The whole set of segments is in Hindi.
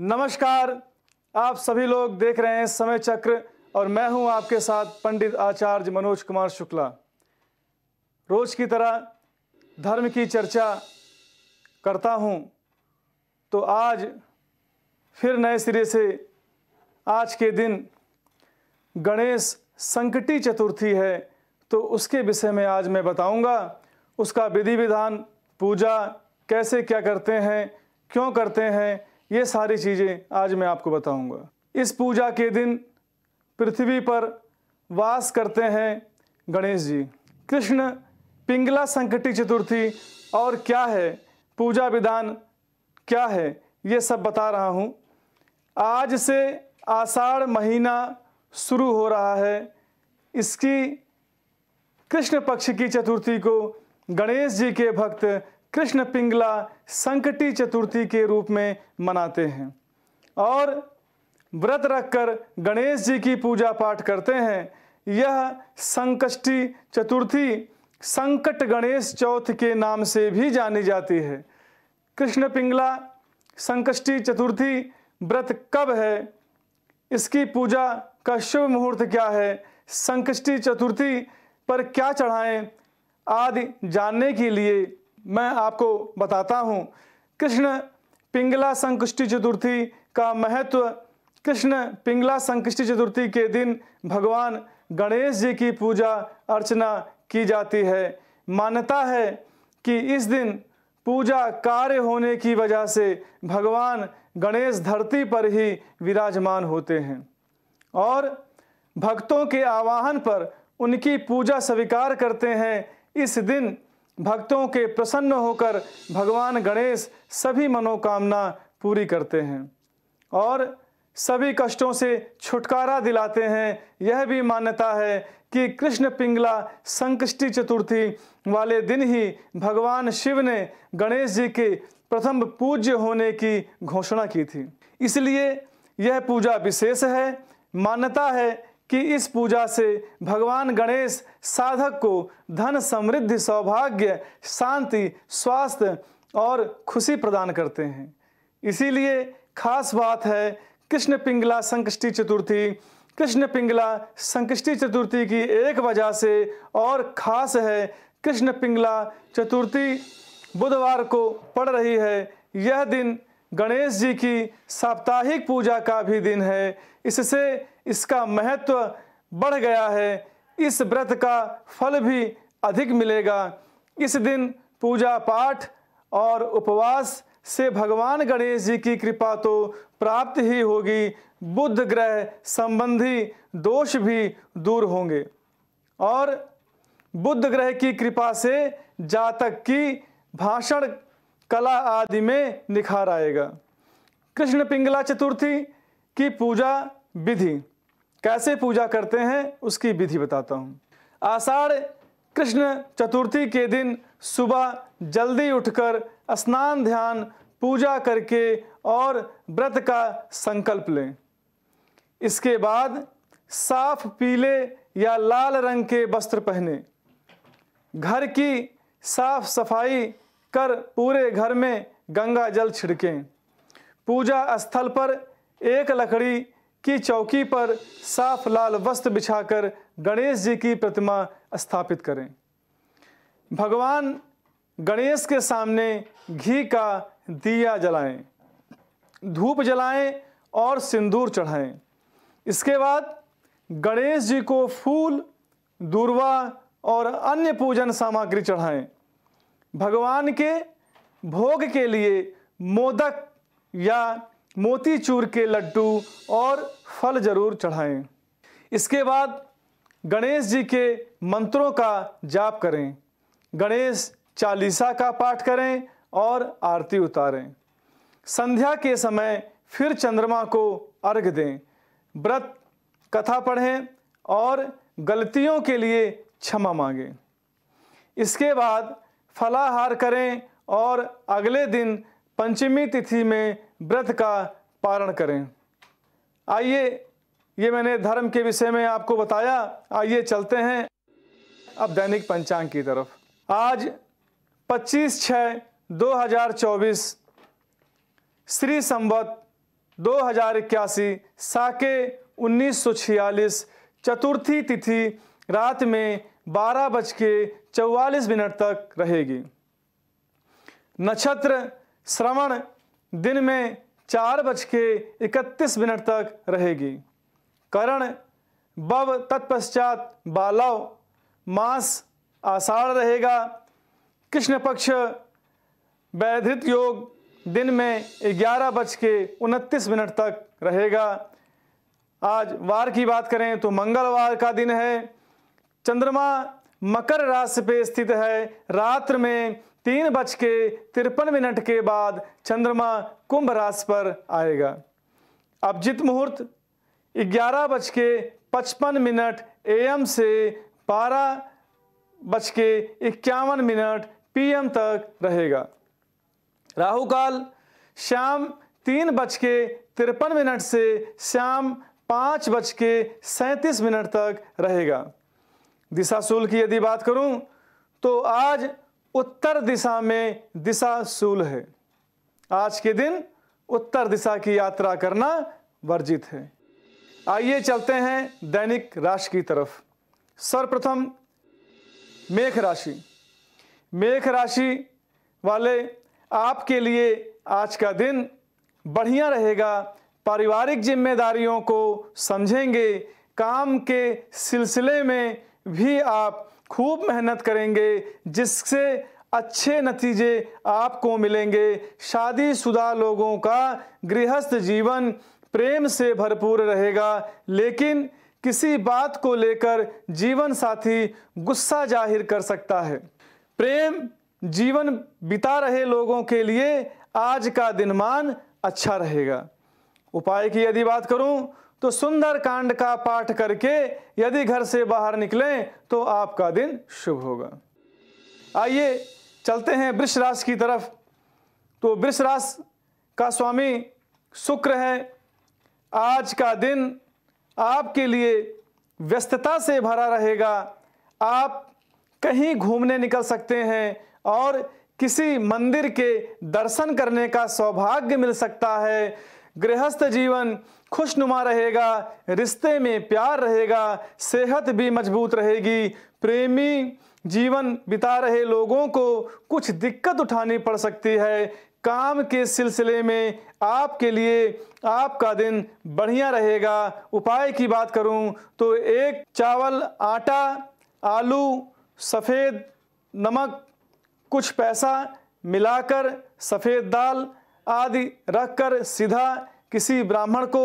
नमस्कार आप सभी लोग देख रहे हैं समय चक्र और मैं हूं आपके साथ पंडित आचार्य मनोज कुमार शुक्ला रोज की तरह धर्म की चर्चा करता हूं तो आज फिर नए सिरे से आज के दिन गणेश संकटी चतुर्थी है तो उसके विषय में आज मैं बताऊंगा उसका विधि विधान पूजा कैसे क्या करते हैं क्यों करते हैं ये सारी चीज़ें आज मैं आपको बताऊंगा इस पूजा के दिन पृथ्वी पर वास करते हैं गणेश जी कृष्ण पिंगला संकटी चतुर्थी और क्या है पूजा विधान क्या है ये सब बता रहा हूँ आज से आषाढ़ महीना शुरू हो रहा है इसकी कृष्ण पक्ष की चतुर्थी को गणेश जी के भक्त कृष्ण पिंगला संकटी चतुर्थी के रूप में मनाते हैं और व्रत रखकर गणेश जी की पूजा पाठ करते हैं यह संकष्टी चतुर्थी संकट गणेश चौथ के नाम से भी जानी जाती है कृष्ण पिंगला संकष्टी चतुर्थी व्रत कब है इसकी पूजा का शुभ मुहूर्त क्या है संकष्टी चतुर्थी पर क्या चढ़ाएं आदि जानने के लिए मैं आपको बताता हूँ कृष्ण पिंगला संकुष्टि चतुर्थी का महत्व कृष्ण पिंगला संकुष्टि चतुर्थी के दिन भगवान गणेश जी की पूजा अर्चना की जाती है मान्यता है कि इस दिन पूजा कार्य होने की वजह से भगवान गणेश धरती पर ही विराजमान होते हैं और भक्तों के आवाहन पर उनकी पूजा स्वीकार करते हैं इस दिन भक्तों के प्रसन्न होकर भगवान गणेश सभी मनोकामना पूरी करते हैं और सभी कष्टों से छुटकारा दिलाते हैं यह भी मान्यता है कि कृष्ण पिंगला संकृष्टि चतुर्थी वाले दिन ही भगवान शिव ने गणेश जी के प्रथम पूज्य होने की घोषणा की थी इसलिए यह पूजा विशेष है मान्यता है कि इस पूजा से भगवान गणेश साधक को धन समृद्धि सौभाग्य शांति स्वास्थ्य और खुशी प्रदान करते हैं इसीलिए खास बात है कृष्ण पिंगला संकष्टि चतुर्थी कृष्ण पिंगला संकष्टि चतुर्थी की एक वजह से और खास है कृष्ण पिंगला चतुर्थी बुधवार को पड़ रही है यह दिन गणेश जी की साप्ताहिक पूजा का भी दिन है इससे इसका महत्व बढ़ गया है इस व्रत का फल भी अधिक मिलेगा इस दिन पूजा पाठ और उपवास से भगवान गणेश जी की कृपा तो प्राप्त ही होगी बुद्ध ग्रह संबंधी दोष भी दूर होंगे और बुद्ध ग्रह की कृपा से जातक की भाषण कला आदि में निखार आएगा कृष्ण पिंगला चतुर्थी की पूजा विधि कैसे पूजा करते हैं उसकी विधि बताता हूँ आषाढ़ कृष्ण चतुर्थी के दिन सुबह जल्दी उठकर स्नान ध्यान पूजा करके और व्रत का संकल्प लें इसके बाद साफ पीले या लाल रंग के वस्त्र पहने घर की साफ सफाई कर पूरे घर में गंगा जल छिड़कें पूजा स्थल पर एक लकड़ी की चौकी पर साफ लाल वस्त्र बिछाकर गणेश जी की प्रतिमा स्थापित करें भगवान गणेश के सामने घी का दिया जलाएं, धूप जलाएं और सिंदूर चढ़ाएं। इसके बाद गणेश जी को फूल दूरवा और अन्य पूजन सामग्री चढ़ाएं। भगवान के भोग के लिए मोदक या मोतीचूर के लड्डू और फल जरूर चढ़ाएं इसके बाद गणेश जी के मंत्रों का जाप करें गणेश चालीसा का पाठ करें और आरती उतारें संध्या के समय फिर चंद्रमा को अर्घ दें व्रत कथा पढ़ें और गलतियों के लिए क्षमा मांगें इसके बाद फलाहार करें और अगले दिन पंचमी तिथि में व्रत का पारण करें आइए ये मैंने धर्म के विषय में आपको बताया आइए चलते हैं अब दैनिक पंचांग की तरफ आज 25 छ 2024 श्री संवत दो हजार इक्यासी साके उन्नीस सौ छियालीस चतुर्थी तिथि रात में बारह बज के चौवालीस मिनट तक रहेगी नक्षत्र श्रवण दिन में चार बज के इकतीस मिनट तक रहेगी करण बव तत्पश्चात बालव मास आषाढ़ रहेगा कृष्ण पक्ष वैधित योग दिन में ग्यारह बज के उनतीस मिनट तक रहेगा आज वार की बात करें तो मंगलवार का दिन है चंद्रमा मकर राशि पे स्थित है रात्र में तीन बज के तिरपन मिनट के बाद चंद्रमा कुंभ राशि पर आएगा अभिजित मुहूर्त ग्यारह बज के पचपन मिनट एम से बारह बज के इक्यावन मिनट पीएम तक रहेगा राहु काल शाम तीन बज के तिरपन मिनट से शाम पाँच बज के सैंतीस मिनट तक रहेगा दिशा शूल की यदि बात करूं तो आज उत्तर दिशा में दिशा शूल है आज के दिन उत्तर दिशा की यात्रा करना वर्जित है आइए चलते हैं दैनिक राशि की तरफ सर्वप्रथम मेघ राशि मेघ राशि वाले आपके लिए आज का दिन बढ़िया रहेगा पारिवारिक जिम्मेदारियों को समझेंगे काम के सिलसिले में भी आप खूब मेहनत करेंगे जिससे अच्छे नतीजे आपको मिलेंगे शादीशुदा लोगों का गृहस्थ जीवन प्रेम से भरपूर रहेगा लेकिन किसी बात को लेकर जीवन साथी गुस्सा जाहिर कर सकता है प्रेम जीवन बिता रहे लोगों के लिए आज का दिनमान अच्छा रहेगा उपाय की यदि बात करूं तो सुंदर कांड का पाठ करके यदि घर से बाहर निकलें तो आपका दिन शुभ होगा आइए चलते हैं वृक्ष राशि की तरफ तो वृक्ष राशि का स्वामी शुक्र है आज का दिन आपके लिए व्यस्तता से भरा रहेगा आप कहीं घूमने निकल सकते हैं और किसी मंदिर के दर्शन करने का सौभाग्य मिल सकता है गृहस्थ जीवन खुशनुमा रहेगा रिश्ते में प्यार रहेगा सेहत भी मजबूत रहेगी प्रेमी जीवन बिता रहे लोगों को कुछ दिक्कत उठानी पड़ सकती है काम के सिलसिले में आपके लिए आपका दिन बढ़िया रहेगा उपाय की बात करूं तो एक चावल आटा आलू सफ़ेद नमक कुछ पैसा मिलाकर सफ़ेद दाल आदि रखकर सीधा किसी ब्राह्मण को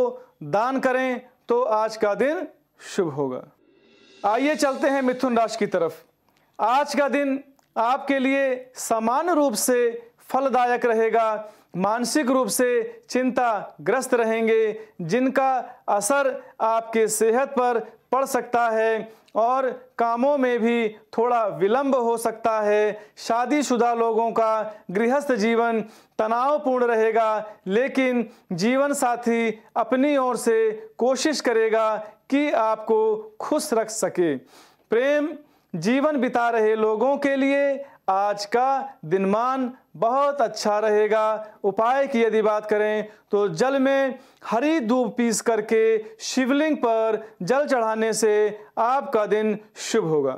दान करें तो आज का दिन शुभ होगा आइए चलते हैं मिथुन राशि की तरफ आज का दिन आपके लिए सामान्य रूप से फलदायक रहेगा मानसिक रूप से चिंता ग्रस्त रहेंगे जिनका असर आपके सेहत पर पड़ सकता है और कामों में भी थोड़ा विलंब हो सकता है शादीशुदा लोगों का गृहस्थ जीवन तनावपूर्ण रहेगा लेकिन जीवन साथी अपनी ओर से कोशिश करेगा कि आपको खुश रख सके प्रेम जीवन बिता रहे लोगों के लिए आज का दिनमान बहुत अच्छा रहेगा उपाय की यदि बात करें तो जल में हरी धूप पीस करके शिवलिंग पर जल चढ़ाने से आपका दिन शुभ होगा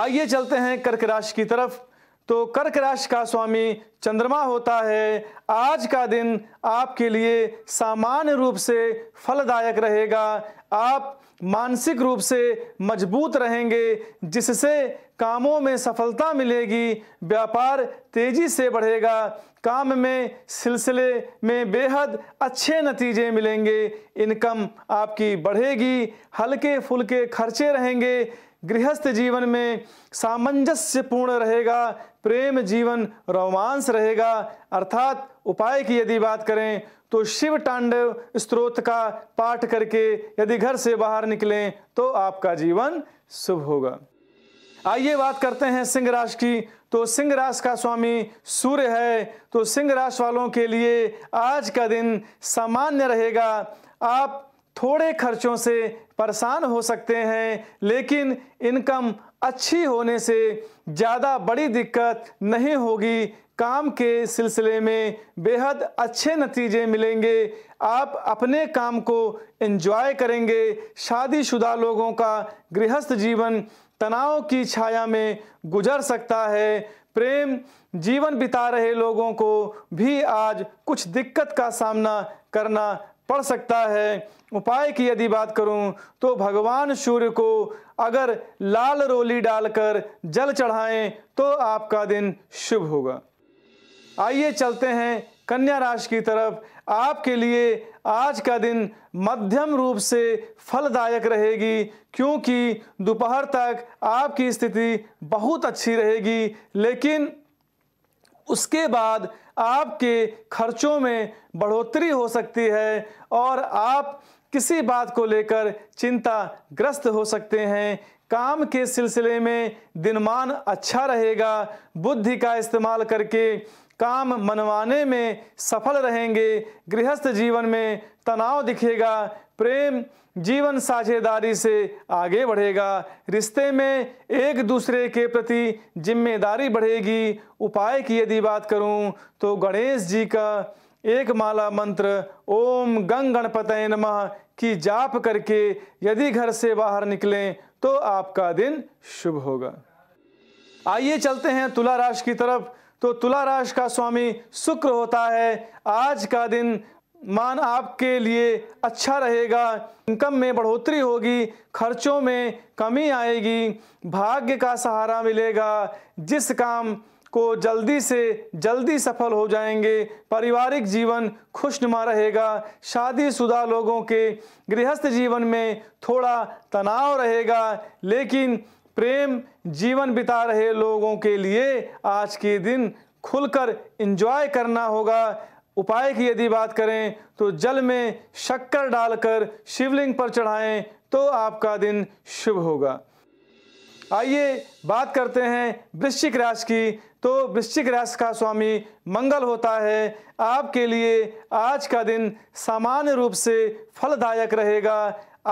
आइए चलते हैं कर्क राशि की तरफ तो कर्क राशि का स्वामी चंद्रमा होता है आज का दिन आपके लिए सामान्य रूप से फलदायक रहेगा आप मानसिक रूप से मजबूत रहेंगे जिससे कामों में सफलता मिलेगी व्यापार तेजी से बढ़ेगा काम में सिलसिले में बेहद अच्छे नतीजे मिलेंगे इनकम आपकी बढ़ेगी हल्के फुल्के खर्चे रहेंगे गृहस्थ जीवन में सामंजस्यपूर्ण रहेगा प्रेम जीवन रोमांस रहेगा अर्थात उपाय की यदि बात करें तो शिव तांडव स्त्रोत का पाठ करके यदि घर से बाहर निकलें तो आपका जीवन शुभ होगा आइए बात करते हैं सिंह राशि की तो सिंह राशि का स्वामी सूर्य है तो सिंह राशि वालों के लिए आज का दिन सामान्य रहेगा आप थोड़े खर्चों से परेशान हो सकते हैं लेकिन इनकम अच्छी होने से ज़्यादा बड़ी दिक्कत नहीं होगी काम के सिलसिले में बेहद अच्छे नतीजे मिलेंगे आप अपने काम को एंजॉय करेंगे शादीशुदा लोगों का गृहस्थ जीवन तनाव की छाया में गुजर सकता है प्रेम जीवन बिता रहे लोगों को भी आज कुछ दिक्कत का सामना करना पड़ सकता है उपाय की यदि बात करूं तो भगवान सूर्य को अगर लाल रोली डालकर जल चढ़ाएं तो आपका दिन शुभ होगा आइए चलते हैं कन्या राशि की तरफ आपके लिए आज का दिन मध्यम रूप से फलदायक रहेगी क्योंकि दोपहर तक आपकी स्थिति बहुत अच्छी रहेगी लेकिन उसके बाद आपके खर्चों में बढ़ोतरी हो सकती है और आप किसी बात को लेकर चिंता ग्रस्त हो सकते हैं काम के सिलसिले में दिनमान अच्छा रहेगा बुद्धि का इस्तेमाल करके काम मनवाने में सफल रहेंगे गृहस्थ जीवन में तनाव दिखेगा प्रेम जीवन साझेदारी से आगे बढ़ेगा रिश्ते में एक दूसरे के प्रति जिम्मेदारी बढ़ेगी उपाय की यदि बात करूं तो गणेश जी का एक माला मंत्र ओम गंग गणपत नम की जाप करके यदि घर से बाहर निकलें तो आपका दिन शुभ होगा आइए चलते हैं तुला राशि की तरफ तो तुला राशि का स्वामी शुक्र होता है आज का दिन मान आपके लिए अच्छा रहेगा इनकम में बढ़ोतरी होगी खर्चों में कमी आएगी भाग्य का सहारा मिलेगा जिस काम को जल्दी से जल्दी सफल हो जाएंगे पारिवारिक जीवन खुशनुमा रहेगा शादीशुदा लोगों के गृहस्थ जीवन में थोड़ा तनाव रहेगा लेकिन प्रेम जीवन बिता रहे लोगों के लिए आज के दिन खुलकर इंजॉय करना होगा उपाय की यदि बात करें तो जल में शक्कर डालकर शिवलिंग पर चढ़ाएं तो आपका दिन शुभ होगा आइए बात करते हैं वृश्चिक राशि की तो वृश्चिक राशि का स्वामी मंगल होता है आपके लिए आज का दिन सामान्य रूप से फलदायक रहेगा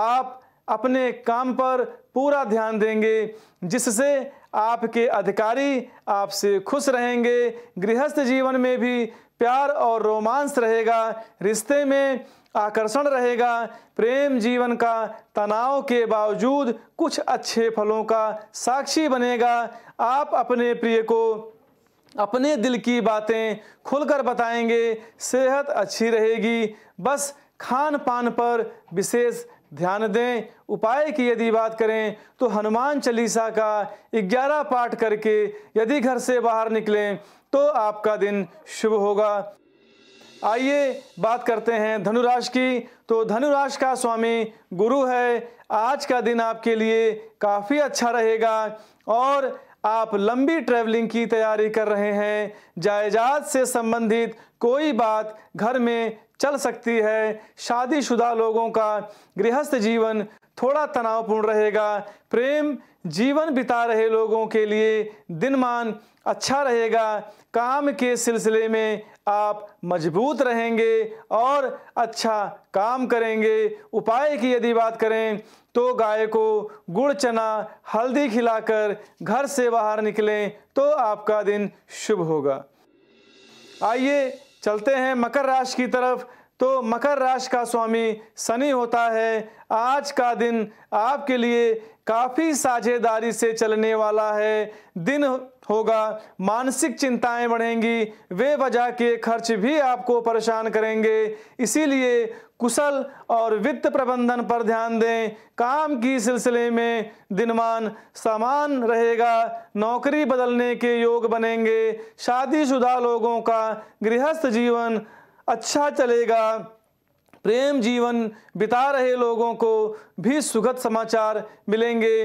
आप अपने काम पर पूरा ध्यान देंगे जिससे आपके अधिकारी आपसे खुश रहेंगे गृहस्थ जीवन में भी प्यार और रोमांस रहेगा रिश्ते में आकर्षण रहेगा प्रेम जीवन का तनाव के बावजूद कुछ अच्छे फलों का साक्षी बनेगा आप अपने प्रिय को अपने दिल की बातें खुलकर बताएंगे सेहत अच्छी रहेगी बस खान पान पर विशेष ध्यान दें उपाय की यदि बात करें तो हनुमान चालीसा का 11 पाठ करके यदि घर से बाहर निकलें तो आपका दिन शुभ होगा आइए बात करते हैं धनुराश की तो धनुराश का स्वामी गुरु है आज का दिन आपके लिए काफ़ी अच्छा रहेगा और आप लंबी ट्रैवलिंग की तैयारी कर रहे हैं जायदाद से संबंधित कोई बात घर में चल सकती है शादीशुदा लोगों का गृहस्थ जीवन थोड़ा तनावपूर्ण रहेगा प्रेम जीवन बिता रहे लोगों के लिए दिनमान अच्छा रहेगा काम के सिलसिले में आप मजबूत रहेंगे और अच्छा काम करेंगे उपाय की यदि बात करें तो गाय को गुड़ चना हल्दी खिलाकर घर से बाहर निकलें तो आपका दिन शुभ होगा आइए चलते हैं मकर राशि की तरफ तो मकर राशि का स्वामी शनि होता है आज का दिन आपके लिए काफ़ी साझेदारी से चलने वाला है दिन होगा मानसिक चिंताएं बढ़ेंगी वे वजह के खर्च भी आपको परेशान करेंगे इसीलिए कुशल और वित्त प्रबंधन पर ध्यान दें काम की सिलसिले में दिनमान समान रहेगा नौकरी बदलने के योग बनेंगे शादीशुदा लोगों का गृहस्थ जीवन अच्छा चलेगा प्रेम जीवन बिता रहे लोगों को भी सुखद समाचार मिलेंगे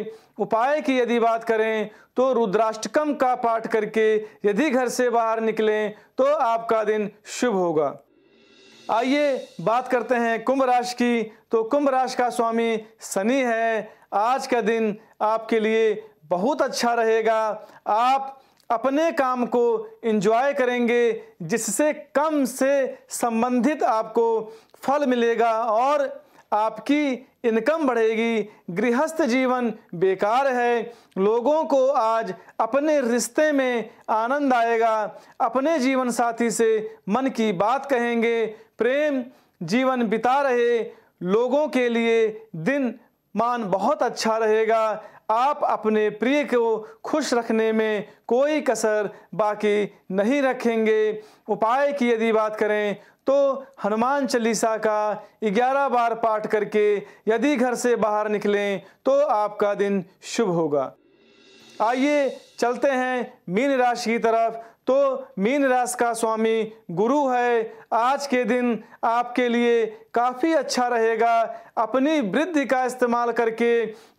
उपाय की यदि बात करें तो रुद्राष्टकम का पाठ करके यदि घर से बाहर निकलें तो आपका दिन शुभ होगा आइए बात करते हैं कुंभ राशि की तो कुंभ राशि का स्वामी शनि है आज का दिन आपके लिए बहुत अच्छा रहेगा आप अपने काम को इंजॉय करेंगे जिससे कम से संबंधित आपको फल मिलेगा और आपकी इनकम बढ़ेगी गृहस्थ जीवन बेकार है लोगों को आज अपने रिश्ते में आनंद आएगा अपने जीवन साथी से मन की बात कहेंगे प्रेम जीवन बिता रहे लोगों के लिए दिन मान बहुत अच्छा रहेगा आप अपने प्रिय को खुश रखने में कोई कसर बाकी नहीं रखेंगे उपाय की यदि बात करें तो हनुमान चालीसा का 11 बार पाठ करके यदि घर से बाहर निकलें तो आपका दिन शुभ होगा आइए चलते हैं मीन राशि की तरफ तो मीन राशि का स्वामी गुरु है आज के दिन आपके लिए काफ़ी अच्छा रहेगा अपनी वृद्धि का इस्तेमाल करके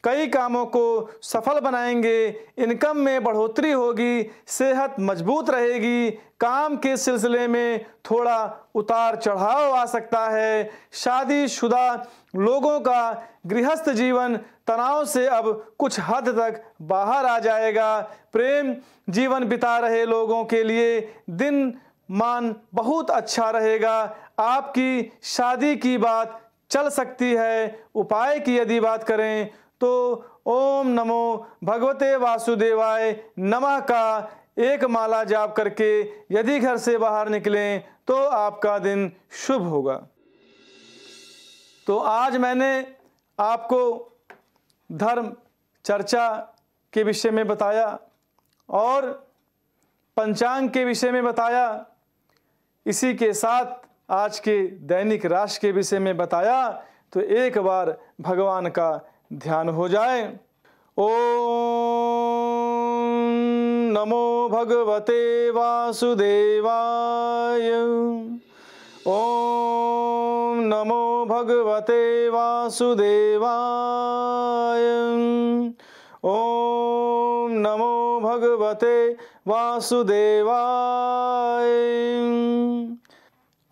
कई कामों को सफल बनाएंगे इनकम में बढ़ोतरी होगी सेहत मजबूत रहेगी काम के सिलसिले में थोड़ा उतार चढ़ाव आ सकता है शादीशुदा लोगों का गृहस्थ जीवन तनाव से अब कुछ हद तक बाहर आ जाएगा प्रेम जीवन बिता रहे लोगों के लिए दिन मान बहुत अच्छा रहेगा आपकी शादी की बात चल सकती है उपाय की यदि बात करें तो ओम नमो भगवते वासुदेवाय नमः का एक माला जाप करके यदि घर से बाहर निकलें तो आपका दिन शुभ होगा तो आज मैंने आपको धर्म चर्चा के विषय में बताया और पंचांग के विषय में बताया इसी के साथ आज के दैनिक राशि के विषय में बताया तो एक बार भगवान का ध्यान हो जाए ओ नमो भगवते वासुदेवाय ओम नमो भगवते वासुदेवाय ओम नमो भगवते वासुदेवाय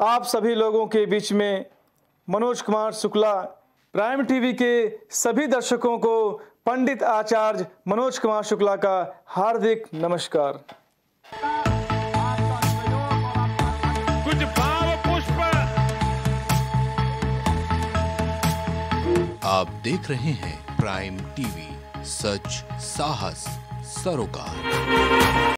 आप सभी लोगों के बीच में मनोज कुमार शुक्ला प्राइम टीवी के सभी दर्शकों को पंडित आचार्य मनोज कुमार शुक्ला का हार्दिक नमस्कार कुछ भाव पुष्प आप देख रहे हैं प्राइम टीवी सच साहस सरोकार